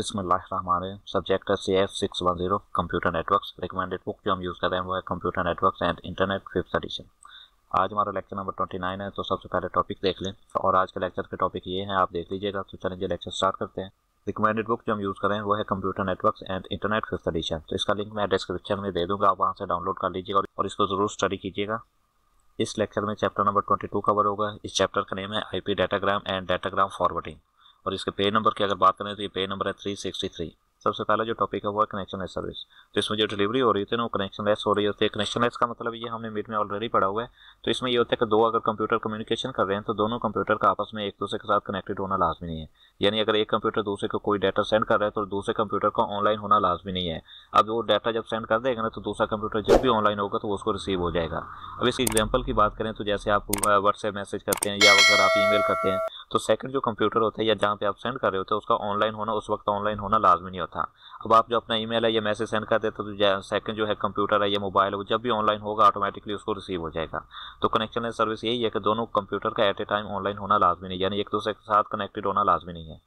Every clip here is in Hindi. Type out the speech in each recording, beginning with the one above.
Bismillahirrahmanirrahim. सब्जेक्ट है zero computer networks recommended book जो हम यूज़ कर रहे हैं वो है computer networks and internet fifth edition आज हमारा लेक्चर नंबर ट्वेंटी नाइन है तो सबसे पहले टॉपिक देख लें और आज के लेक्चर के टॉपिक ये हैं आप देख लीजिएगा तो चलिए लेक्चर स्टार्ट करते हैं रिकमेंडेड बुक जो हम यूज़ करें वो है computer networks and internet fifth edition तो इसका लिंक मैं डिस्क्रिप्शन में दे दूँगा आप वहाँ से डाउनलोड कर लीजिएगा और इसको ज़रूर स्टडी कीजिएगा इस लेक्चर में चैप्टर नंबर टू कवर होगा इस चैप्टर का नेम है P datagram and datagram forwarding और इसके पेज नंबर की अगर बात करें तो ये पेज नंबर है थ्री सिक्सटी थ्री सबसे पहला जो टॉपिक है वो है कनेक्शन लेस सर्विस तो इसमें जो डिलीवरी हो रही थी ना वो कनेक्शन लेस हो रही होती है कनेक्शन लेस का मतलब ये हमने मीट में ऑलरेडी पढ़ा हुआ है तो इसमें ये होता है कि दो अगर कंप्यूटर कम्युनिकेशन कर रहे हैं तो दोनों कंप्यूटर का आपस में एक दूसरे के साथ कनेक्टेड होना लाजमी नहीं है यानी अगर एक कंप्यूटर दूसरे को कोई डाटा सेंड कर रहा है तो दूसरे कंप्यूटर का ऑनलाइन होना लाजमी नहीं है अब वो डाटा जब सेंड कर देगा ना तो दूसरा कंप्यूटर जब भी ऑनलाइन होगा तो उसको रिसीव हो जाएगा अब इसकी एग्जाम्पल की बात करें तो जैसे आप व्हाट्सएप uh, मैसेज करते हैं या अगर आप ई करते हैं तो सेकंड जो कंप्यूटर होता है या जहाँ पे आप सेंड कर रहे होते हैं उसका ऑनलाइन होना उस वक्त ऑनलाइन होना लाजमी नहीं होता अब आप जो अपना ईमेल है या मैसेज सेंड कर देते तो सेकंड जो है कंप्यूटर है या मोबाइल है वो जब भी ऑनलाइन होगा ऑटोमेटिकली उसको रिसीव हो जाएगा तो कनेक्शन सर्विस यही है कि दोनों कंप्यूटर का एट ए टाइम ऑनलाइन होना लाजमी नहीं यानी एक दूसरे के साथ कनेक्टेड होना लाजमी नहीं है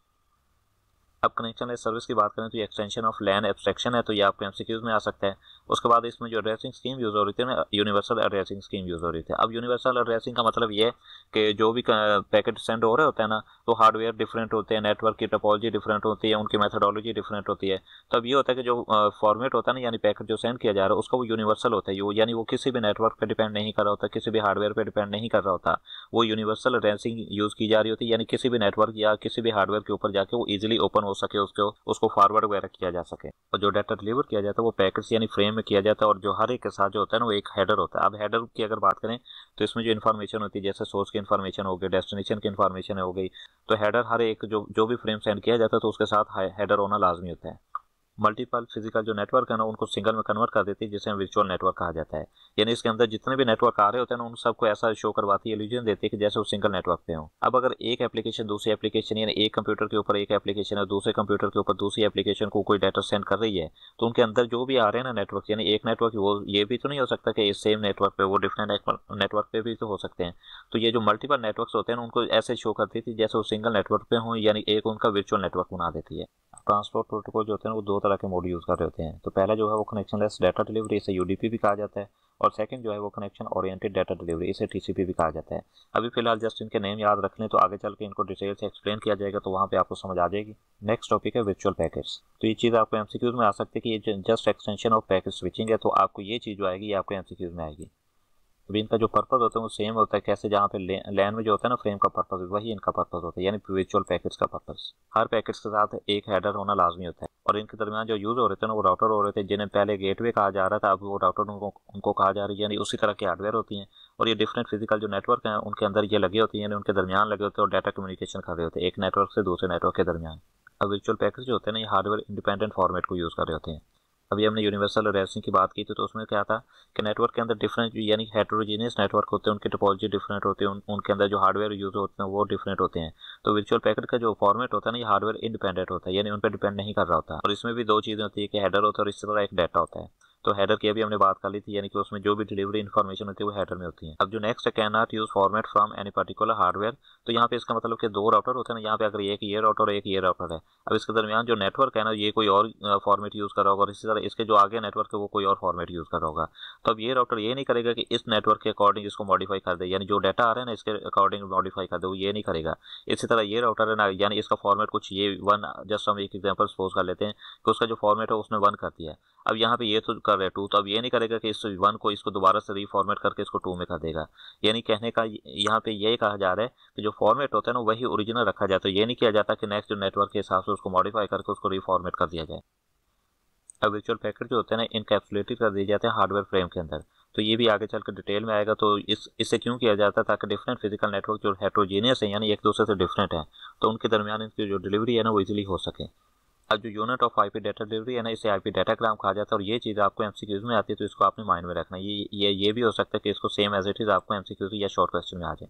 अब कनेक्शन लेस सर्विस की बात करें तो ये एक्सटेंशन ऑफ लैन एब्स्ट्रैक्शन है तो ये आपके एमसीक्यूज में आ सकता है उसके बाद इसमें जो एड्रेसिंग स्कीम यूज़ हो रही थी ना यूनिवर्सल एड्रेसिंग स्कीम यूज़ हो रही थी अब यूनिवर्सल एड्रेसिंग का मतलब ये कि जो भी पैकेट सेंड हो रहे होते हैं ना तो हार्डवेयर डिफरेंट होते हैं नेटवर्क की टोपोलॉजी डिफरेंट होती है उनकी मैथडोलॉजी डिफरेंट होती है तब ये होता है कि जो फॉर्मेट होता है ना यानी पैकेट जो सेंड किया जा रहा है उसका वो यूनिवर्सल होता है यानी वो किसी भी नेटवर्क पर डिपेंड नहीं कर रहा होता किसी भी हार्डवेयर पर डिपेंड नहीं कर रहा होता वो यूनिवर्सल एड्रेसिंग यूज़ की जा रही होती है यानी किसी भी नेटवर्क या किसी भी हार्डवेयर के ऊपर जाके वो ईजिली ओपन हो सके उसको उसको फॉरवर्ड वगैरह किया जा सके और जो डाटा डिलीवर किया जाता है वो पैकेट्स यानी फ्रेम में किया जाता है और जो हर एक के साथ जो होता है ना वो एक हेडर होता है अब हेडर की अगर बात करें तो इसमें जो इन्फॉर्मेशन होती है जैसे सोर्स की इन्फॉर्मेशन हो गई डेस्टिनेशन की इन्फॉर्मेशन हो गई तो हेडर हर एक जो जो भी फ्रेम सेंड किया जाता है तो उसके साथ हेडर होना लाजमी होता है मल्टीपल फिजिकल जो नेटवर्क है ना उनको सिंगल में कन्वर्ट कर देती है जिसे वर्चुअल नेटवर्क कहा जाता है यानी इसके अंदर जितने भी नेटवर्क आ रहे होते हैं ना उन सबको ऐसा शो करवाती है एल्यूजन देती है कि जैसे वो सिंगल नेटवर्क पे हो अब अगर एक एप्लीकेशन दूसरी एप्लीकेशन यानी एक कंप्यूटर के ऊपर एक एप्लीकेशन और दूसरे कंप्यूटर के ऊपर दूसरी एप्लीकेशन को कोई डाटा सेंड कर रही है तो उनके अंदर जो भी आ रहे हैं ना नेटवर्क यानी एक नेटवर्क वो ये भी तो नहीं हो सकता कि सेम नेटवर्क पे वो डिफरेंट नेटवर्क पे भी तो हो सकते हैं तो ये जो मल्टीपल नेटवर्क होते हैं ना उनको ऐसे शो करती थी जैसे वो सिंगल नेटवर्क पे हों यानी एक उनका वर्चुअल नेटवर्क बना देती है ट्रांसपोर्ट प्रोटोकॉल जो होते हैं वो दो तरह के मोड यूज़ कर रहे होते हैं तो पहला जो है वो कनेक्शन लेस डाटा डिलीवरी इसे यू भी कहा जाता है और सेकंड जो है वो कनेक्शन ओरिएंटेड डाटा डिलीवरी इसे टीसीपी भी कहा जाता है अभी फिलहाल जस्ट इनके नेम याद रख लें तो आगे चल के इनको डिटेल से एक्सप्लेन किया जाएगा तो वहाँ पर आपको समझ आ जाएगी नेक्स्ट टॉपिक है वर्चुअल पैकेट्स तो ये चीज़ आपको एम में आ सकती है कि ये just extension of packet switching है तो आपको ये चीज़ जो आएगी ये आपको एम में आएगी अभी इनका जो पर्पज़ होता है वो सेम होता है कैसे जहाँ पे लैन में जो होता है ना फ्रेम का पर्पज़ वही इनका पर्पज़ होता है यानी विचुअल पैकेट्स का पर्पज़ हर पैकेट्स के साथ एक हेडर होना लाजमी होता है और इनके दरमियान जो यूज़ हो रहे थे ना वो राउटर हो रहे थे जिन्हें पहले गेटवे कहा जा रहा था अब वो राउटर उनको उनको कहा जा रही है यानी उसी तरह की हार्डवेयर होती हैं और ये डिफरेंट फिजिकल जो नेटवर्क हैं उनके अंदर ये लगे होते हैं यानी उनके दरमियान लगे होते हैं और डाटा कम्युनिकेशन कर रहे होते हैं एक नेटवर्क से दूसरे नेटवर्क के दरमियान अब वर्चुअल पैकेज जो होते हैं ना ये हार्डवेयर इंडिपेंडेंट फॉर्मेट को यूज़ कर रहे होते हैं अभी हमने यूनिवर्सल रेसिंग की बात की थी तो उसमें क्या था कि नेटवर्क के अंदर डिफरेंट यानी हेट्रोजीनियस नेटवर्क होते हैं उनकी टोपोलॉजी डिफरेंट होती है उन, उनके अंदर जो हार्डवेयर यूज होते हैं वो डिफरेंट होते हैं तो वर्चुअल पैकेट का जो फॉर्मेट होता है ना ये हार्डवेयर इंडिपेंडेंट होता है यानी उन पर डिपेंड नहीं कर रहा होता और इसमें भी दो चीज़ें होती है कि हेडर होता है और इस तरह एक डाटा होता है तो हेडर की अभी हमने बात कर ली थी यानी कि उसमें जो भी डिलीवरी इन्फॉर्मेशन होती है वो हेडर में होती है अब जो next cannot use format from any particular hardware तो यहाँ पे इसका मतलब कि दो राउटर होते हैं ना यहाँ पे अगर एक ये राउटर और एक ये राउटर है अब इसके दरमियान जो नेटवर्क है ना ये कोई और फॉर्मेट यूज़ कर रहा होगा और इसी तरह इसके जो आगे नेटवर्क है वो कोई और फॉर्मेट यूज़ कर रहा होगा तो अब ये राउटर ये नहीं करेगा कि इस नेटवर्क के अकॉर्डिंग इसको मॉडिफाई कर दे यानी जो डाटा आ रहा है ना इसके अकॉर्डिंग मॉडिफाई कर दे वो ये नहीं करेगा इसी तरह ये राउटर है ना यानी इसका फॉर्मेट कुछ ये वन जस्ट हम एक एग्जाम्पल सपोज कर लेते हैं कि उसका जो फॉर्मेट है उसने वन कर दिया है अब यहाँ पे ये तो कर रहे हैं टू तो अब ये नहीं करेगा कि इस वन को इसको दोबारा से रीफॉर्मेट करके इसको टू में कर देगा यानी कहने का यहाँ पे यही कहा जा रहा है कि जो फॉर्मेट होता है ना वही ओरिजिनल रखा जाता तो है ये नहीं किया जाता कि नेक्स्ट जो नेटवर्क के हिसाब से उसको मॉडिफाई करके उसको रिफॉर्मेट कर दिया जाए अब वर्चुअल पैकेट जो होते हैं ना इनकेप्सुलेटेड कर दिए जाते हैं हार्डवेयर फ्रेम के अंदर तो ये भी आगे चलकर डिटेल में आएगा तो इस इससे क्यों किया जाता है ताकि डिफरेंट फिजिकल नेटवर्क जो हेट्रोजीनियस है यानी एक दूसरे से डिफरेंट है तो उनके दरमियान इनकी जो डिलीवरी है ना वो ईजिली हो सके अब जो unit of IP data delivery है ना इसे आईपी ग्राम कहा जाता है और ये चीज़ आपको एमसीक्यूज में आती है तो इसको आपने माइंड में रखना ये ये ये भी हो सकता है कि इसको सेम एज इट इज़ आपको एमसीक्यूज या शॉर्ट क्वेश्चन में आ जाए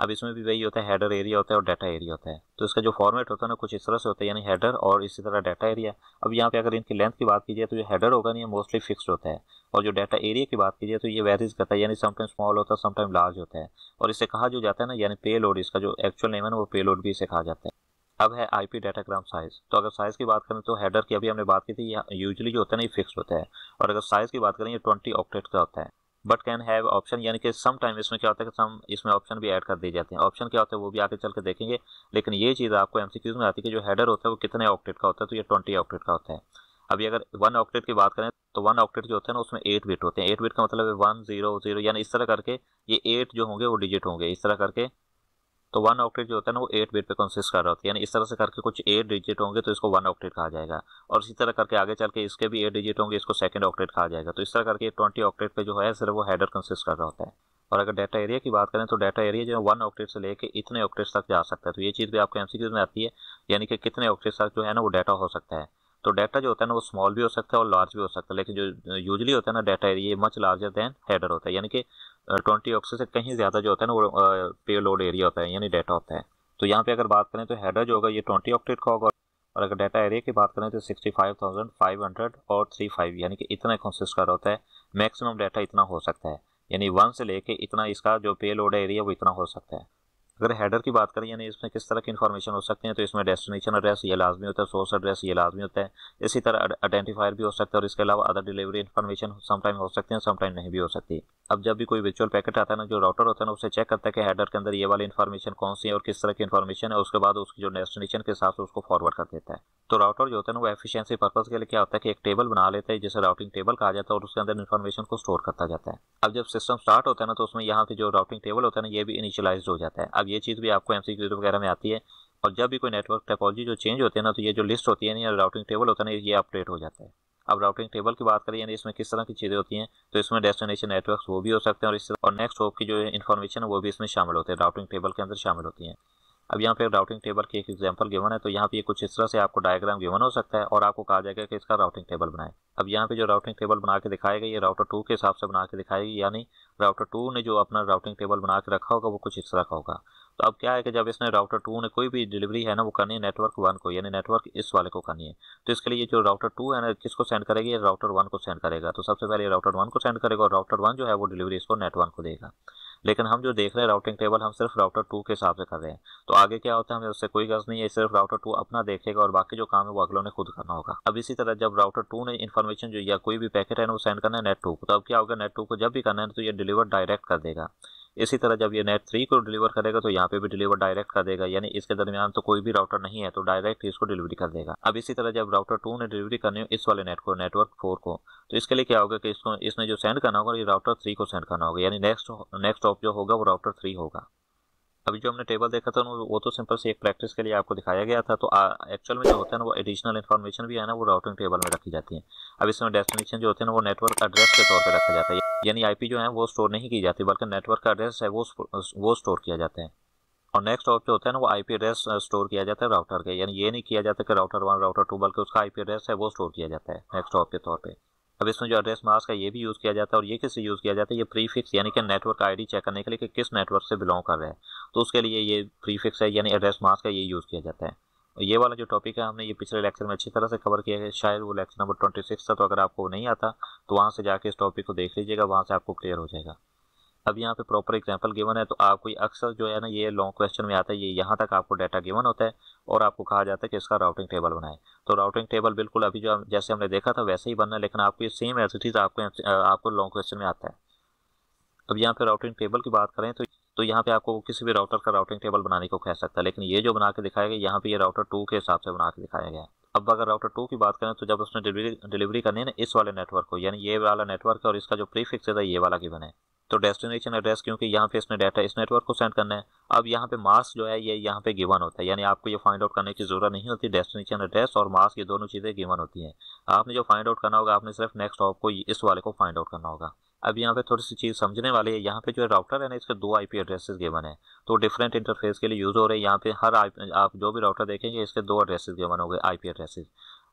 अब इसमें भी वही होता है हेडर एरिया होता है और डाटा एरिया होता है तो इसका जो फॉर्मेट होता है ना कुछ इस तरह से होता है यानी हेडर और इसी तरह डाटा एरिया अब यहाँ पे अगर इनकी लेंथ की बात की जाए तो ये हेडर होगा ना ये मोस्टली फिक्स्ड होता है और जो डाटा एरिया की बात की जाए तो ये वेरीज करता है यानी समटाइम स्मॉल होता है समटाइम लार्ज होता है और इसे कहा जो जाता है ना यानी पे लोड इसका जो एक्चुअल नेम है ना वो पे लोड भी इसे कहा जाता है अब है आई पी डाटाग्राम साइज तो अगर साइज की बात करें तो हेडर की अभी हमने बात की थी यूजली जो होता है ना ये फिक्स होता है और अगर साइज की बात करें ये ट्वेंटी ऑक्टेट का होता है बट कैन हैव ऑप्शन यानी कि सम टाइम इसमें क्या होता है कि सम इसमें ऑप्शन भी ऐड कर दिए जाते हैं ऑप्शन क्या होता है वो भी आगे चल के देखेंगे लेकिन ये चीज़ आपको एम में आती है कि जो हैडर होता है वो कितने ऑक्टेट का होता है तो ये ट्वेंटी ऑक्टेट का होता है अभी अगर वन ऑक्टेट की बात करें तो वन ऑक्टेट जो होते हैं ना उसमें एट बिट होते हैं एट बिट का मतलब है वन जीरो जीरो यानी इस तरह करके ये एट जो होंगे वो डिजिट होंगे इस तरह करके तो वन ऑक्टेट जो होता है ना वो एट बिट पे कंसिस्ट कर रहा होता है यानी इस तरह से करके कुछ एट डिजिट होंगे तो इसको वन ऑक्टेट कहा जाएगा और इसी तरह करके आगे चल के इसके भी एट डिजिट होंगे इसको सेकंड ऑक्टेट कहा जाएगा तो इस तरह करके ट्वेंटी ऑक्टेट पे जो है सिर्फ वो हैडर कंसिस्ट कर रहा होता है और अगर डाटा एरिया की बात करें तो डाटा एरिया जो है वन ऑक्टेट से लेकर इतने ऑक्टेट तक जा सकता है तो ये चीज़ भी आपको एम में आती है यानी कि कितने ऑक्टेट तक जो है ना वो डाटा हो सकता है तो डाटा जो होता है ना वो स्मॉल भी हो सकता है और लार्ज भी हो सकता है लेकिन जो यूजली uh, होता है ना डाटा ये मच लार्जर दैन हेडर होता है यानी कि ट्वेंटी uh, ऑक्स से कहीं ज़्यादा जो होता है ना वो पे लोड एरिया होता है यानी डाटा होता है तो यहाँ पे अगर बात करें तो हेडर जो होगा ये ट्वेंटी ऑक्टेट का होगा और अगर डाटा एरिया की बात करें तो sixty five thousand five hundred और थ्री फाइव यानी कि इतना कंसिस्ट कर होता है मैक्सिमम डाटा इतना हो सकता है यानी वन से लेके इतना इसका जो पे लोड एरिया वो इतना हो सकता है अगर हेडर की बात करें यानी इसमें किस तरह की इन्फॉर्मेशन हो सकते हैं तो इसमें डेस्टिनेशन एड्रेस ये लाजमी होता है सोर्स एड्रेस ये लाजमी होता है इसी तरह आइडेंटिफायर भी हो सकता है और इसके अलावा अदर डिलीवरी इन्फॉर्मेशन समटाइम हो सकते हैं समटाइम नहीं भी हो सकती अब जब भी कोई वर्चुअल पैकेट आता है ना जो राउटर होता है ना उसे चेक करता है कि हेडर के अंदर ये वाली इन्फॉर्मेशन कौन सी है और किस तरह की इन्फॉर्मेशन है उसके बाद उसकी जो डेस्टिनेशन के हिसाब से उसको फॉरवर्ड कर देता है तो राउटर जो होता है ना वो एफिशिएंसी पर्पज़ के लिए क्या होता है कि एक टेबल बना लेता है जिसे राउटिंग टेबल कहा जाता है और उसके अंदर इन्फॉर्मेशन को स्टोर करता जाता है अब जब सिस्टम स्टार्ट होता है ना तो उसमें यहाँ से जो राउटिंग टेबल होता है ना ये भी इनिशियलाइज हो जाता है अब ये चीज़ भी आपको एम वगैरह में आती है और जब भी कोई नेटवर्क टेक्नोलॉजी जो चेंज होती है ना तो ये जो लिस्ट होती है ना या राउटिंग टेबल होता है ना ये अपडेट हो जाता है अब राउटिंग टेबल की बात करें यानी इसमें किस तरह की चीज़ें होती हैं तो इसमें डेस्टिनेशन नेटवर्क वो भी हो सकते हैं और इस और नेक्स्ट होप की जो इन्फॉर्मेशन है वो भी इसमें शामिल होते हैं राउटिंग टेबल के अंदर शामिल होती हैं अब यहाँ पे राउटिंग टेबल की एक एग्जाम्पल गिवन है तो यहाँ पे कुछ इस तरह से आपको डायग्राम गिवन हो सकता है और आपको कहा जाएगा कि इसका राउटिंग टेबल बनाए अब यहाँ पे जो राउटिंग टेबल बना के दिखाएगा ये राउटर टू के हिसाब से बना के दिखाएगी यानी राउटर टू ने जो अपना राउटिंग टेबल बना के रखा होगा वो कुछ इस तरह का होगा तो अब क्या है कि जब इसने राउटर टू ने कोई भी डिलीवरी है ना वो करनी है नेटवर्क वन को यानी नेटवर्क इस वाले को करनी है तो इसके लिए जो राउटर टू है ना किसको सेंड करेगी ये राउटर वन को सेंड करेगा तो सबसे पहले राउटर वन को सेंड करेगा और राउटर वन जो है वो डिलीवरी इसको नेट वन को देगा लेकिन हम जो देख रहे हैं राउटिंग टेबल हम सिर्फ राउटर टू के हिसाब से कर रहे हैं तो आगे क्या होता है हमें उससे कोई गर्ज नहीं है सिर्फ राउटर टू अपना देखेगा और बाकी जो काम है वो अगलों ने खुद करना होगा अब इसी तरह जब राउटर टू ने इन्फॉर्मेशन जो या कोई भी पैकेट है ना वो सेंड करना है नेट टू को तो अब क्या होगा नेट टू को जब भी करना है तो ये डिलीवर डायरेक्ट कर देगा इसी तरह जब ये नेट थ्री को डिलीवर करेगा तो यहाँ पे भी डिलीवर डायरेक्ट कर देगा यानी इसके दरमियान तो कोई भी राउटर नहीं है तो डायरेक्ट इसको डिलीवरी कर देगा अब इसी तरह जब राउटर टू ने डिलीवरी करनी हो इस वाले नेट को नेटवर्क फोर को तो इसके लिए क्या होगा कि इसको इसने जो सेंड करना होगा ये राउटर थ्री को सेंड करना होगा यानी नेक्स्ट नेक्स्ट ऑप जो होगा वो राउटर थ्री होगा अभी जो हमने टेबल देखा था वो तो सिंपल से एक प्रैक्टिस के लिए आपको दिखाया गया था तो एक्चुअल में जो होता है ना वो एडिशनल इन्फॉर्मेशन भी है ना वो राउटिंग टेबल में रखी जाती है अब इसमें डेस्टिनेशन जो होते हैं ना वो नेटवर्क एड्रेस के तौर पर रखा जाता है यानी आई जो है वो स्टोर नहीं की जाती बल्कि नेटवर्क का एड्रेस है वो वो स्टोर किया जाता है और नेक्स्ट ऑप जो होता है ना वो आई एड्रेस स्टोर किया जाता है राउटर के यानी ये नहीं किया जाता कि राउटर वन राउटर टू बल्कि उसका आई एड्रेस है वो स्टोर किया जाता है नेक्स्ट ऑप के तौर पर अब इसमें जो एड्रेस मास्क है ये भी यूज़ किया जाता है और ये किससे यूज़ किया जाता है ये प्रीफिक्स यानी कि नेटवर्क आईडी चेक करने के लिए कि किस नेटवर्क से बिलोंग कर रहे हैं तो उसके लिए ये प्रीफिक्स है यानी एड्रेस मास्क का ये यूज़ किया जाता है और ये वाला जो टॉपिक है हमने ये पिछले लेक्चर में अच्छी तरह से कवर किया है शायद वो लेक्चर नंबर ट्वेंटी सिक्स था तो अगर आपको नहीं आता तो वहाँ से जाके इस टॉपिक को देख लीजिएगा वहाँ से आपको क्लियर हो जाएगा अब यहाँ पे प्रॉपर एग्जाम्पल गिवन है तो आपको अक्सर जो है ना ये लॉन्ग क्वेश्चन में आता है ये यहाँ तक आपको डाटा गिवन होता है और आपको कहा जाता है कि इसका राउटिंग टेबल बनाए तो राउटिंग टेबल बिल्कुल अभी जो जैसे हमने देखा था वैसे ही बनना है लेकिन आपको ये सेम एज इट इज़ आपको आपको लॉन्ग क्वेश्चन में आता है अब यहाँ पे राउटिंग टेबल की बात करें तो तो यहाँ पे आपको किसी भी राउटर का राउटिंग टेबल बनाने को कह सकता है लेकिन ये जो बना के दिखाया गया यहाँ पे ये राउटर टू के हिसाब से बना के दिखाया गया है अब अगर राउटर टू की बात करें तो जब उसने डिलीवरी डिलीवरी करनी है ना इस वाले नेटवर्क को यानी ये वाला नेटवर्क है और इसका जो प्रीफिक्स है ये वाला गिवन है तो डेस्टिनेशन एड्रेस क्योंकि यहाँ पे इसने डाटा इस नेटवर्क को सेंड करना है अब यहाँ पे मास्क जो है ये यहाँ पे गिवन होता है यानी आपको ये फाइंड आउट करने की ज़रूरत नहीं होती डेस्टिनेशन एड्रेस और मास्क ये दोनों चीज़ें गिवन होती हैं आपने जो फाइंड आउट करना होगा आपने सिर्फ नेक्स्ट ऑप को इस वाले को फाइंड आउट करना होगा अब यहाँ पे थोड़ी सी चीज़ समझने वाली है यहाँ पे जो राउटर है ना इसके दो आईपी एड्रेसेस गेवन है तो डिफरेंट इंटरफेस के लिए यूज़ हो रहे हैं यहाँ पे हर आप जो भी राउटर देखेंगे इसके दो एड्रेसेस गेवन हो गए आईपी एड्रेसेस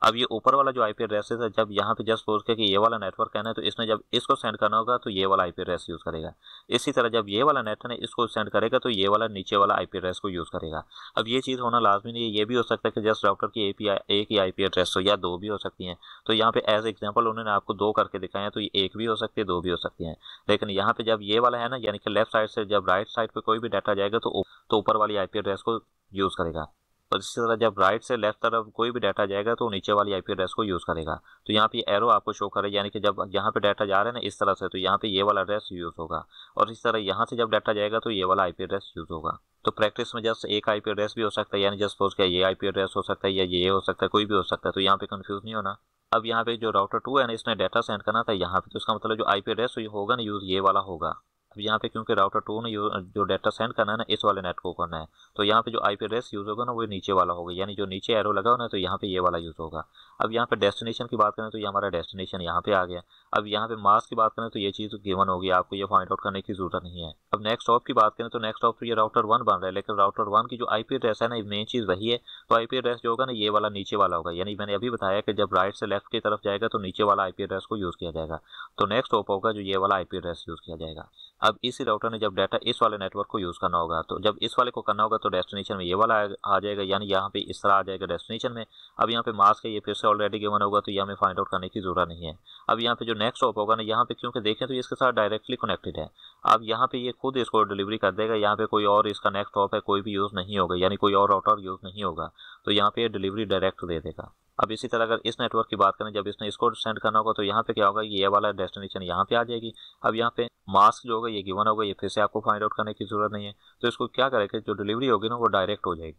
अब ये ऊपर वाला जो आई पी एड्रेस है जब यहाँ पे जस्ट सोच के कि ये वाला नेटवर्क कहना है तो इसने जब इसको सेंड करना होगा तो ये वाला आई पी एड्रेस यूज़ करेगा इसी तरह जब ये वाला नेट है इसको सेंड करेगा तो ये वाला नीचे वाला आई पी एड्रेस को यूज़ करेगा अब ये चीज़ होना लाजमी नहीं है ये भी हो सकता है कि जस्ट राउटर की ए पी आई एक ही आई पी एड्रेस हो या दो भी हो सकती हैं तो यहाँ पे एज एग्जाम्पल उन्होंने आपको दो करके दिखाया तो ये एक भी हो सकती है दो भी हो सकती हैं लेकिन यहाँ पर जब ये वाला है ना यानी कि लेफ्ट साइड से जब राइट साइड पर कोई भी डाटा जाएगा तो, तो ऊपर वाली आई पी एड्रेस को यूज़ करेगा और इसी तरह जब राइट से लेफ्ट तरफ कोई भी डाटा जाएगा तो नीचे वाली आईपी एड्रेस को यूज़ करेगा तो यहाँ पे एरो आपको शो करे यानी कि जब यहाँ पे डाटा जा रहा है ना इस तरह से तो यहाँ पे ये वाला एड्रेस यूज़ होगा और इस तरह यहाँ से जब डाटा जाएगा तो ये वाला आई एड्रेस यूज़ होगा तो प्रैक्टिस में जस्ट एक आई एड्रेस भी हो सकता है यानी जस्ट सपोज क्या ये आई एड्रेस हो सकता है या ये हो सकता है कोई भी हो सकता है तो यहाँ पे कंफ्यूज नहीं होना अब यहाँ पे जो राउटर टू है ना इसने डाटा सेंड करना था यहाँ पे तो उसका मतलब जो आई एड्रेस होगा ना यूज़ ये वाला होगा अब यहाँ पे क्योंकि राउटर टू ने जो डेटा सेंड करना है ना इस वाले नेट को करना है तो यहाँ पे जो आई एड्रेस यूज़ होगा ना वो नीचे वाला होगा यानी जो नीचे एरो लगा होना तो यहाँ पे ये वाला यूज़ होगा अब यहाँ पर डेस्टिनेशन की बात करें तो ये हमारा डेस्टिनेशन यहाँ पे आ गया अब यहाँ पे मास की बात करें तो ये चीज़ तो गिवन होगी आपको ये फाइंड आउट करने की जरूरत नहीं है अब नेक्स्ट ऑफ की बात करें तो नेक्स्ट ऑफ तो ये राउटर वन बन रहा है लेकिन राउटर वन की जो आई पी एड्रेस है ना मेन चीज़ वही है तो आई पी एड्रेस जो होगा ना ये वाला नीचे वाला होगा यानी मैंने अभी बताया कि जब राइट से लेफ्ट की तरफ जाएगा तो नीचे वाला आई पी एड्रेस को यूज़ किया जाएगा तो नेक्स्ट ऑफ होगा जो ये वाला आई पी एड्रेस यूज़ किया जाएगा अब इसी राउटर ने जब डाटा इस वाले नेटवर्क को यूज़ करना होगा तो जब इस वाले को करना होगा तो डेस्टिनेशन में ये वाला आ जाएगा यानी यहाँ पे इस तरह आ जाएगा डेस्टिनेशन में अब यहाँ पे मास का ये फिर से ऑलरेडी गिवन होगा तो ये हमें फाइंड आउट करने की ज़रूरत नहीं है अब यहाँ पे जो नेक्स्ट स्टॉप होगा ना यहाँ पे क्योंकि देखें तो ये इसके साथ डायरेक्टली कनेक्टेड है अब यहाँ पे ये खुद इसको डिलीवरी कर देगा यहाँ पे कोई और इसका नेक्स्ट स्टॉप है कोई भी यूज़ नहीं होगा यानी कोई और राउटर यूज़ नहीं होगा तो यहाँ पे डिलीवरी डायरेक्ट दे देगा अब इसी तरह अगर इस नेटवर्क की बात करें जब इसने इसको सेंड करना होगा तो यहाँ पे क्या होगा ये वाला डेस्टिनेशन यहाँ पे आ जाएगी अब यहाँ पे मास्क जो होगा ये गिवन होगा ये फिर से आपको फाइंड आउट करने की जरूरत नहीं है तो इसको क्या करेगा जो डिलीवरी होगी ना वो डायरेक्ट हो जाएगी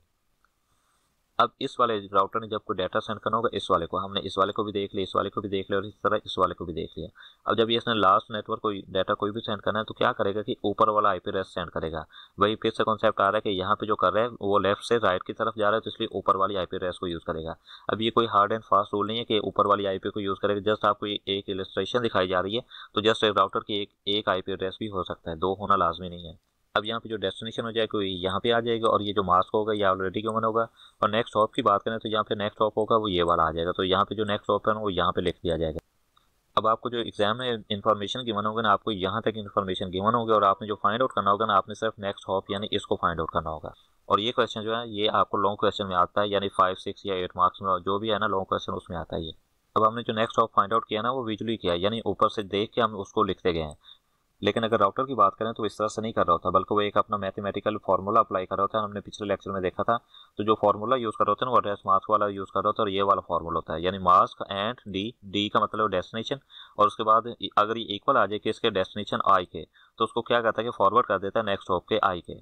अब इस वाले राउटर ने जब कोई डाटा सेंड करना होगा इस वाले को हमने इस वाले को भी देख लिया इस वाले को भी देख लिया और इस तरह इस वाले को भी देख लिया अब जब इसने लास्ट नेटवर्क कोई डाटा कोई भी सेंड करना है तो क्या करेगा कि ऊपर वाला आई पी सेंड करेगा वही फिर से कॉन्सेप्ट आ रहा है कि यहाँ पे जो कर रहे हैं वो लेफ्ट से राइट की तरफ जा रहा है तो इसलिए ऊपर वाली आई पी को यूज़ करेगा अब ये कोई हार्ड एंड फास्ट रूल नहीं है कि ऊपर वाली आई पी को यूज़ करेगा जस्ट आपको एक इलेस्ट्रेशन दिखाई जा रही है तो जस्ट राउटर की एक एक आई पी भी हो सकता है दो होना लाजमी नहीं है अब यहाँ पे जो डेस्टिनेशन हो जाए कोई यहाँ पे आ जाएगा और ये जो मास्क होगा ये ऑलरेडी ह्यूमन होगा और नेक्स्ट स्टॉप की बात करें तो यहाँ पे नेक्स्ट स्टॉप होगा वो ये वाला आ जाएगा तो यहाँ पे जो नेक्स्ट स्टॉप है वो यहाँ पे लिख दिया जाएगा अब आपको जो एग्जाम में इन्फॉर्मेशन गिवन होगा ना आपको यहाँ तक इन्फॉर्मेशन गिवन होगी और आपने जो फाइंड आउट करना होगा ना आपने सिर्फ नेक्स्ट हॉप यानी इसको फाइंड आउट करना होगा और ये क्वेश्चन जो है ये आपको लॉन्ग क्वेश्चन में आता है यानी फाइव सिक्स या एट मार्क्स में जो भी है ना लॉन्ग क्वेश्चन उसमें आता है ये अब हमने जो नेक्स्ट हॉप फाइंड आउट किया ना वो विजुअली किया यानी ऊपर से देख के हम उसको लिखते गए हैं लेकिन अगर राउटर की बात करें तो इस तरह से नहीं कर रहा होता बल्कि वो एक अपना मैथमेटिकल फॉर्मूला अप्लाई कर रहा होता है हमने पिछले लेक्चर में देखा था तो जो फार्मूला यूज़ कर रहे होते हैं वो एड्रेस मास्क वाला यूज़ कर रहा होता है और ये वाला फार्मूला होता है यानी मास्क एंड डी डी का मतलब डेस्टिनेशन और उसके बाद अगर ये इक्वल आ जाए कि इसके डेस्टिनेशन आई के तो उसको क्या करता है कि फॉरवर्ड कर देता है नेक्स्ट होप के आई के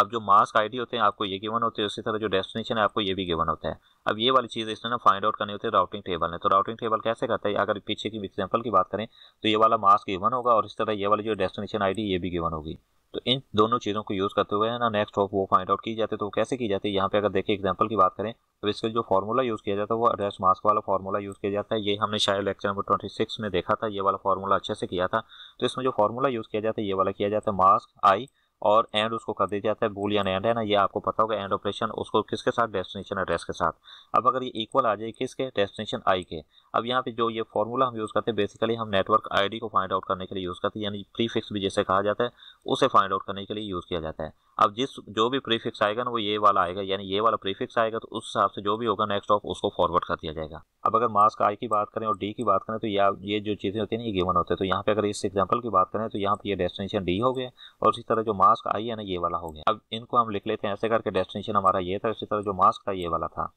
अब जो मास्क आईडी होते हैं आपको ये गिवन होते हैं उसी तरह जो डेस्टिनेशन है आपको ये भी गिवन होता है अब ये वाली चीज़ इसने ना फाइंड आउट करनी होती है राउटिंग टेबल ने तो राउटिंग टेबल कैसे करता है अगर पीछे की एग्जाम्पल की बात करें तो ये वाला मास्क गिवन होगा और इस तरह ये वाली जो डेस्टिनेशन आईडी ये भी गिवन होगी तो इन दोनों चीज़ों को यूज़ करते हुए ना नेक्स्ट ऑफ वो फाइंड आउट की जाती है तो कैसे की जाती है यहाँ पे अगर देखें एग्जाम्पल की बात करें तो इसके जो फॉर्मूला यूज़ किया जाता है वो एड्रेस मास्क वाला फॉर्मूला यूज़ किया जाता है ये हमने शायद लेक्चर नंबर ट्वेंटी सिक्स में देखा था ये वाला फॉर्मूला अच्छे से किया था तो इसमें जो फॉर्मूला यूज़ किया जाता है ये वाला किया जाता है मास्क आई और एंड उसको कर दिया जाता है बोलियन एंड है ना ये आपको पता होगा एंड ऑपरेशन उसको किसके साथ डेस्टिनेशन एड्रेस के साथ अब अगर ये इक्वल आ जाए किसके डेस्टिनेशन आई के अब यहाँ पे जो ये फॉर्मूला हम यूज़ करते हैं बेसिकली हम नेटवर्क आईडी को फाइंड आउट करने के लिए यूज़ करते हैं यानी प्रीफिक्स भी जैसे कहा जाता है उसे फाइंड आउट करने के लिए यूज़ किया जाता है अब जिस जो भी प्रीफिक्स आएगा ना वो ये वाला आएगा यानी ये वाला प्रीफिक्स आएगा तो उस हिसाब से जो भी होगा नेक्स्ट ऑफ उसको फॉरवर्ड कर दिया जाएगा अब अगर मास्क आई की बात करें और डी की बात करें तो या ये जो चीज़ें होती हैं ना ये गेवन होते हैं तो यहाँ पे अगर इस एग्जाम्पल की बात करें तो यहाँ पर ये डेस्टिनेशन डी हो गया और इसी तरह जो मास्क आई है ना ये वाला हो गया अब इनको हम लिख लेते हैं ऐसे करके डेस्टिनेशन हमारा ये था इसी तरह जो मास्क था ये वाला था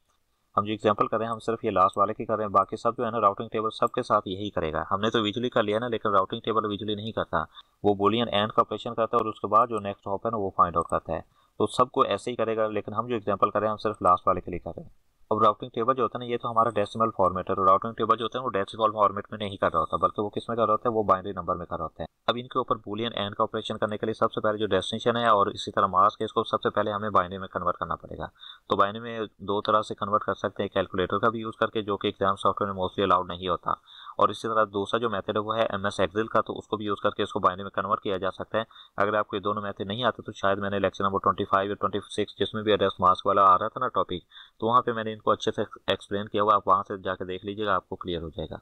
हम जो एग्जाम्पल करें हम सिर्फ ये लास्ट वाले की कर रहे हैं बाकी सब जो है ना राउटिंग टेबल सबके साथ यही करेगा हमने तो विजुअली कर लिया ना लेकिन राउटिंग टेबल विजुअली नहीं करता वो बोलियन एंड का ऑपरेशन करता है और उसके बाद जो नेक्स्ट हॉप है ना वो फाइंड आउट करता है तो सबको ऐसे ही करेगा लेकिन हम जो एग्जाम्पल करें हम सिर्फ लास्ट वाले के लिए कर रहे हैं अब राउटिंग टेबल जो होता है ना ये तो हमारा डेसिमल फॉर्मेट है तो राउटिंग टेबल जो होता है वो डेसिमल फॉर्मेट में नहीं कर रहा होता बल्कि वो किस में कर रहा होता है वो बाइनरी नंबर में कर रहा होता है अब इनके ऊपर बुलियन एंड का ऑपरेशन करने के लिए सबसे पहले जो डेस्टिनेशन है और इसी तरह मास्क के इसको सबसे पहले हमें बाइनरी में कन्वर्ट करना पड़ेगा तो बाइनरी में दो तरह से कन्वर्ट कर सकते हैं कैलकुलेटर का भी यूज़ करके जो कि एग्जाम सॉफ्टवेयर में मोस्टली अलाउड नहीं होता और इसी तरह दूसरा जो मेथड है वो है एम एस एक्सिल का तो उसको भी यूज़ करके इसको बाइनरी में कन्वर्ट किया जा सकता है अगर आपको ये दोनों मेथड नहीं आते तो शायद मैंने लेक्चर नंबर ट्वेंटी फाइव या ट्वेंटी सिक्स जिसमें भी एड्रेस मास्क वाला आ रहा था ना टॉपिक तो वहाँ पर मैंने इनको अच्छे से एक्सप्लेन किया हुआ आप वहाँ से जाकर देख लीजिएगा आपको क्लियर हो जाएगा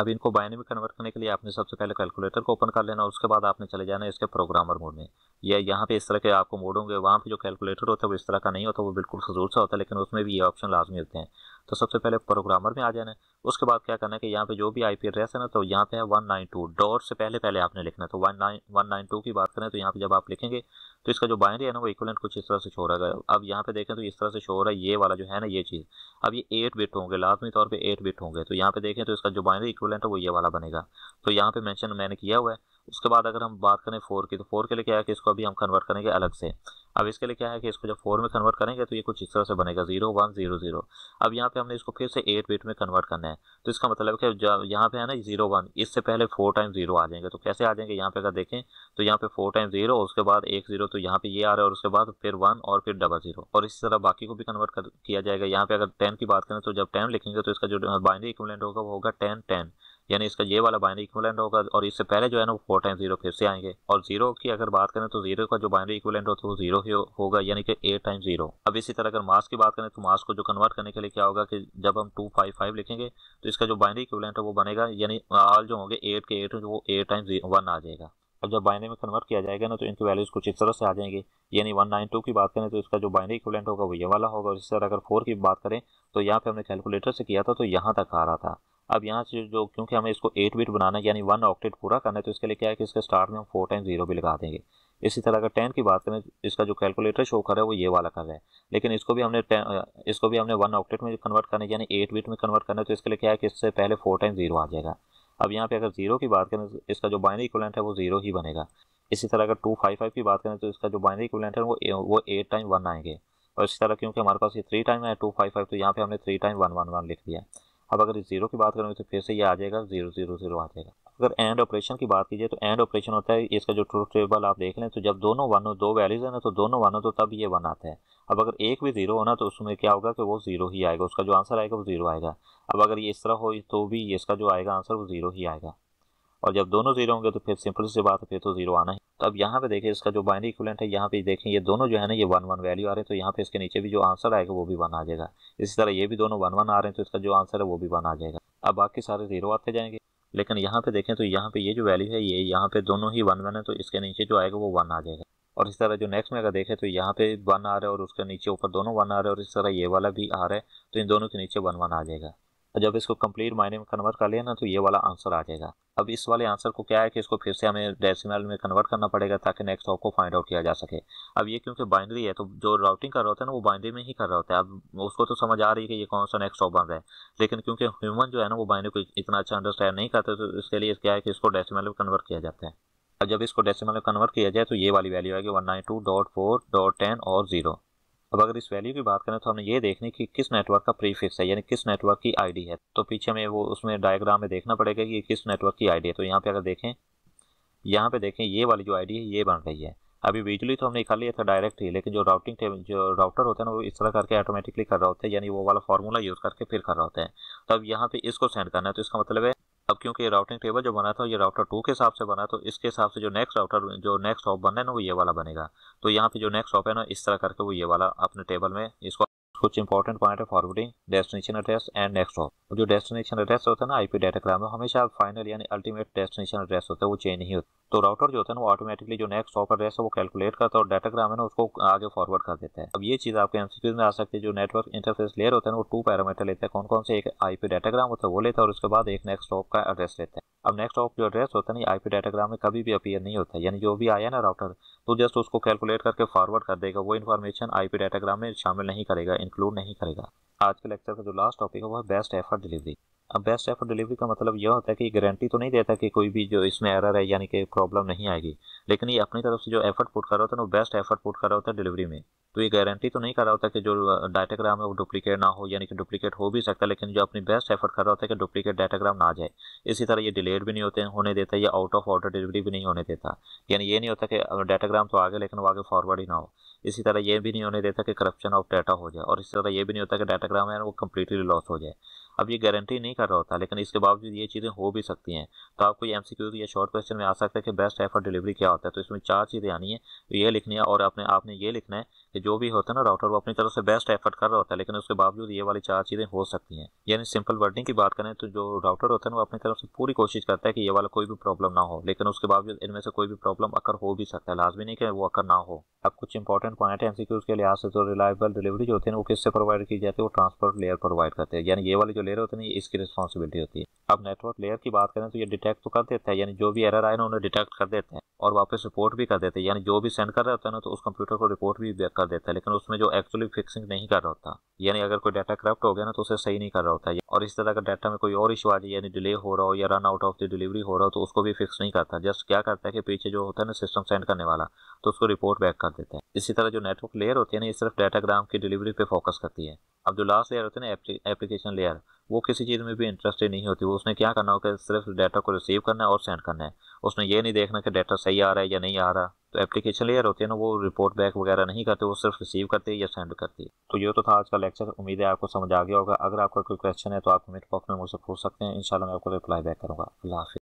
अब इनको बाइनरी में कन्वर्ट करने के लिए आपने सबसे पहले कैलकुलेटर को ओपन कर लेना उसके बाद आपने चले जाना इसके प्रोग्रामर मोड में या यहाँ पे इस तरह के आपको मोड होंगे वहाँ पे जो कैलकुलेटर होता है वो इस तरह का नहीं होता वो बिल्कुल फजूल सा होता है लेकिन उसमें भी ये ऑप्शन लाजमी होते हैं तो सबसे पहले प्रोग्रामर में आ जाना है उसके बाद क्या करना है कि यहाँ पे जो भी आई पी एड्रेस है ना तो यहाँ पे है वन नाइन टू डॉट से पहले पहले आपने लिखना है तो one nine one nine two की बात करें तो यहाँ पे जब आप लिखेंगे तो इसका जो बाइनरी है ना वो इक्वलेंट कुछ इस तरह से शो रहेगा अब यहाँ पे देखें तो इस तरह से छो रहा है ये वाला जो है ना ये चीज़ अब ये एट बिट होंगे लाजमी तौर पर एट बिट होंगे तो यहाँ पे देखें तो इसका जो बाइनरी इक्वलेंट है वो ये वाला बनेगा तो यहाँ पे मैंशन मैंने किया हुआ है उसके बाद अगर हम बात करें फोर की तो फोर के लिए क्या है कि इसको अभी हम कन्वर्ट करेंगे अलग से अब इसके लिए क्या है कि इसको जब फोर में कन्वर्ट करेंगे तो ये कुछ इस तरह से बनेगा जीरो वन जीरो जीरो अब यहाँ पे हमने इसको फिर से एट बिट में कन्वर्ट करना है तो इसका मतलब कि कि यहाँ पे है ना जीरो वन इससे पहले फोर टाइम जीरो आ जाएंगे तो कैसे आ जाएंगे यहाँ पे अगर देखें तो यहाँ पे फोर टाइम जीरो उसके बाद एक जीरो तो यहाँ पे ये आ रहा है और उसके बाद फिर वन और फिर डबल जीरो और इसी तरह बाकी को भी कन्वर्ट किया जाएगा यहाँ पे अगर टेन की बात करें तो जब टेन लिखेंगे तो इसका जो बाइनरी इक्वलेंट होगा वो होगा टेन टेन यानी इसका ये वाला बाइनरी इक्वलेंट होगा और इससे पहले जो है ना वो फोर टाइम जीरो फिर से आएंगे और जीरो की अगर बात करें तो जीरो का जो बाइनरी इक्वलेंट होता है वो जीरो ही होगा यानी कि एट टाइम जीरो अब इसी तरह अगर मास की बात करें तो मास को जो कन्वर्ट करने के लिए क्या होगा कि जब हम टू फाइव फाइव लिखेंगे तो इसका जो बाइनरी इक्वलेंट है वो बनेगा यानी आल जो होंगे एट के एट वो एट टाइम वन आ जाएगा अब जब बाइनरी में कन्वर्ट किया जाएगा ना तो इनकी वैल्यूज कुछ इस तरह से आ जाएंगे यानी वन नाइन टू की बात करें तो इसका जो बाइनरी इक्वलेंट होगा वो ये वाला होगा और इस तरह अगर फोर की बात करें तो यहाँ पे हमने कैलकुलेटर से किया था तो यहाँ तक आ रहा था अब यहाँ से जो क्योंकि हमें इसको एट बिट बनाना है यानी वन ऑक्टेट पूरा करना है तो इसके लिए क्या है कि इसके स्टार्ट में हम फोर टाइम जीरो भी लगा देंगे इसी तरह अगर टेन की बात करें इसका जो कैलकुलेटर शो कर रहा है वो ये वाला कर रहा है लेकिन इसको भी हमने इसको भी हमने वन ऑक्टेट में कन्वर्ट करना है यानी एट बिट में कन्वर्ट करना है तो इसके लिए क्या है कि इससे पहले फोर टाइम जीरो आ जाएगा अब यहाँ पे अगर जीरो की बात करें इसका जो बाइनरी इक्वलेंट है वो जीरो ही बनेगा इसी तरह अगर टू फाइव फाइव की बात करें तो इसका जो बाइनरी इक्वलेंट है वो वो एट टाइम वन आएंगे और इसी तरह क्योंकि हमारे पास ये थ्री टाइम है टू फाइव फाइव तो यहाँ पे हमने three time one one one लिख दिया है अब अगर ज़ीरो की बात करेंगे तो फिर से ये आ जाएगा ज़ीरो ज़ीरो ज़ीरो आ जाएगा अगर एंड ऑपरेशन की बात कीजिए तो एंड ऑपरेशन होता है इसका जो ट्रूथ टेबल आप देख लें तो जब दोनों वन हो दो वैल्यूज़ है ना तो दोनों वन हो तो तब ये वन आता है अब अगर एक भी ज़ीरो हो ना तो उसमें क्या होगा कि वो ज़ीरो ही आएगा उसका जो आंसर आएगा वो ज़ीरो आएगा अब अगर ये इस तरह हो तो भी इसका जो आएगा आंसर वो ज़ीरो ही आएगा और जब दोनों ज़ीरो होंगे तो फिर सिंपल से बात फिर तो ज़ीरो आना ही तो अब यहाँ पे देखें इसका जो बाइनरी इक्वलेंट है यहाँ पे देखें ये दोनों जो है ना ये वन वन वैल्यू आ रहे हैं तो यहाँ पे इसके नीचे भी जो आंसर आएगा वो भी वन आ जाएगा इसी तरह ये भी दोनों वन वन आ रहे हैं तो इसका जो आंसर है वो भी वन आ जाएगा अब बाकी सारे जीरो आते जाएंगे लेकिन यहाँ पे देखें तो यहाँ पे ये जो वैल्यू है ये यहाँ पे दोनों ही वन वन है तो इसके नीचे जो आएगा वो वन आ जाएगा और इस तरह जो नेक्स्ट में अगर देखें तो यहाँ पे वन आ रहा है और उसके नीचे ऊपर दोनों वन आ रहे हैं और इस तरह ये वाला भी आ रहा है तो इन दोनों के नीचे वन वन आ जाएगा जब इसको कंप्लीट मायने में कन्वर्ट कर लिया ना तो ये वाला आंसर आ जाएगा अब इस वाले आंसर को क्या है कि इसको फिर से हमें डेसिमल में कन्वर्ट करना पड़ेगा ताकि नेक्स्ट ऑफ को फाइंड आउट किया जा सके अब ये क्योंकि बाइंड्री है तो जो राउटिंग कर रहा होता है ना वो बाइंड्री में ही कर रहा होता है अब उसको तो समझ आ रही है कि ये कौन सा नेक्स्ट ऑफ बन रहा है लेकिन क्योंकि ह्यूमन जो है ना वो बाइंड्री को इतना अच्छा अंडरस्टैंड नहीं करते तो इसके लिए क्या है कि इसको डेसिमल में कन्वर्ट किया जाता है और जब इसको डेसिमल में कन्वर्ट किया जाए तो ये वाली वैल्यू आएगी one nine two dot four dot ten और जीरो अब अगर इस वैल्यू की बात करें तो हमें ये देखने की किस नेटवर्क का प्रीफिक्स है यानी किस नेटवर्क की आईडी है तो पीछे हमें वो उसमें डायग्राम में देखना पड़ेगा कि किस नेटवर्क की आईडी है तो यहाँ पे अगर देखें यहाँ पे देखें ये वाली जो आईडी है ये बन रही है अभी बिजली तो हमने निकाल लिया था डायरेक्ट ही लेकिन जो राउटिंग टेबल जो राउटर होता है ना वो इस तरह करके ऑटोमेटिकली कर रहा होता है यानी वो वाला फॉर्मूला यूज़ करके फिर कर रहा होता है तो अब यहाँ पे इसको सेंड करना है तो इसका मतलब है अब क्योंकि ये राउटिंग टेबल जो बना था ये राउटर टू के हिसाब से बना तो इसके हिसाब से जो नेक्स्ट राउटर जो नेक्स्ट ऑफ बना है ना वो ये वाला बनेगा तो यहाँ पे जो नेक्स्ट ऑप है ना इस तरह करके वो ये वाला अपने टेबल में इसको कुछ इंपॉर्टेंट पॉइंट है forwarding destination address and next hop जो डेस्टिनेशन एड्रेस होता है ना आईपी डाटाग्राम में हमेशा फाइनल यानी अल्टीमेट डेस्टिनेशन एड्रेस होता है वो चेंज नहीं होता तो राउटर जो होता है ना वो ऑटोमेटिकली जो नेक्स्ट हॉप एड्रेस है वो कैलकुलेट करता है और डाटाग्राम है ना उसको आगे फॉरवर्ड कर देता है अब ये चीज आपके एमसीक्यूज में आ सकती है जो नेटवर्क इंटरफेस लेयर होता है ना वो टू पैरामीटर लेता है कौन कौन से एक आईपी डाटाग्राम होता है वो लेता है और उसके बाद एक नेक्स्ट हॉप का एड्रेस लेता है अब नेक्स्ट ऑफ जो एड्रेस होता है ना आईपी डाटाग्राम में कभी भी अपीयर नहीं होता यानी जो भी आया ना राउटर तो जस्ट उसको कैलकुलेट करके फॉरवर्ड कर देगा वो इन्फॉर्मेशन आईपी डाटाग्राम में शामिल नहीं करेगा इंक्लूड नहीं करेगा आज के लेक्चर का जो लास्ट टॉपिक है वो है बेस्ट एफर्ट डिलीवरी अब बेस्ट एफर्ट डिलीवरी का मतलब यह होता है कि गारंटी तो नहीं देता कि कोई भी जो इसमें एरर है यानी कि प्रॉब्लम नहीं आएगी लेकिन ये अपनी तरफ से जो एफर्ट पुट कर रहा होता है वो बेस्ट एफर्ट पुट कर रहा होता है डिलीवरी में तो ये गारंटी तो नहीं कर रहा होता कि जो डाटाग्राम है वो डुप्लीकेट ना हो यानी कि डुप्लीकेट हो भी सकता है लेकिन जो अपनी बेस्ट एफर्ट कर रहा होता है कि डुप्लीकेट डाटाग्राम ना जाए इसी तरह ये डिलेड भी नहीं होते होने देता या आउट ऑफ ऑर्डर डिलीवरी भी नहीं होने देता यानी ये नहीं होता कि डाटाग्राम तो आगे लेकिन वो आगे फॉरवर्ड ही ना हो इसी तरह ये भी नहीं होने देता कि करप्शन ऑफ डाटा हो जाए और इसी तरह ये भी नहीं होता कि डाटाग्राम है वो कम्प्लीटली लॉस हो जाए अब ये गारंटी नहीं कर रहा होता लेकिन इसके बावजूद ये चीज़ें हो भी सकती हैं तो आपको ये एम या शॉर्ट क्वेश्चन में आ सकता है कि बेस्ट एफर्ट डिलीवरी क्या होता है तो इसमें चार चीज़ें आनी है ये लिखनी है और आपने आपने ये लिखना है कि जो भी होता है ना राउटर वो अपनी तरफ से बेस्ट एफर्ट कर रहा होता है लेकिन उसके बावजूद ये वाली चार चीज़ें हो सकती हैं यानी सिंपल वर्डिंग की बात करें तो जो राउटर होता है ना वो अपनी तरफ से पूरी कोशिश करता है कि ये वाला कोई भी प्रॉब्लम ना हो लेकिन उसके बावजूद इनमें से कोई भी प्रॉब्लम अक्कर हो भी सकता है लाजमी नहीं कि वो अक्कर ना हो अब कुछ इंपॉर्टेंट पॉइंट है एमसीक्यूज के लिहाज से तो रिलायबल डिलीवरी जो होती है वो किससे प्रोवाइड की जाती है वो ट्रांसपोर्ट लेयर प्रोवाइड करते हैं यानी ये वाली जो ले रहे होते हैं ये इसकी रिस्पॉन्सिबिलिटी होती है अब नेटवर्क लेयर की बात करें तो ये डिटेक्ट तो कर देता है यानी जो भी एरर आए ना उन्हें डिटेक्ट कर देते हैं और वापस रिपोर्ट भी कर देते हैं यानी जो भी सेंड कर रहा होता है ना तो उस कंप्यूटर को रिपोर्ट भी कर देता है लेकिन उसमें जो एक्चुअली फिक्सिंग नहीं कर रहा होता यानी अगर कोई डाटा करप्ट हो गया ना तो उसे सही नहीं कर रहा होता है और इस तरह का डाटा में कोई और इशू आ जाए यानी डिले हो रहा हो या run out of the delivery हो रहा हो तो उसको भी फिक्स नहीं करता जस्ट क्या करता है कि पीछे जो होता है ना सिस्टम सेंड करने वाला तो उसको रिपोर्ट बैक कर देता है इसी तरह जो नेटवर्क लेयर होती है ना ये सिर्फ डाटाग्राम की डिलीवरी पे फोकस करती है अब जो लास्ट लेयर होते हैं ना एप्लीकेशन लेयर वो किसी चीज़ में भी इंटरेस्टेड नहीं होती वो उसने क्या करना होगा सिर्फ डाटा को रिसीव करना है और सेंड करना है उसने ये नहीं देखना कि डाटा सही आ रहा है या नहीं आ रहा तो एप्लीकेशन लेयर होती है ना वो रिपोर्ट बैक वगैरह नहीं करते वो सिर्फ रिसीव करते या सेंड करती है तो ये तो था आज का लेक्चर उम्मीद है आपको समझ आ गया होगा अगर आपका कोई क्वेश्चन है तो आप कमेंट बॉक्स में मुझसे पूछ सकते हैं इंशाल्लाह मैं आपको रिप्लाई बैक करूँगा अल्लाह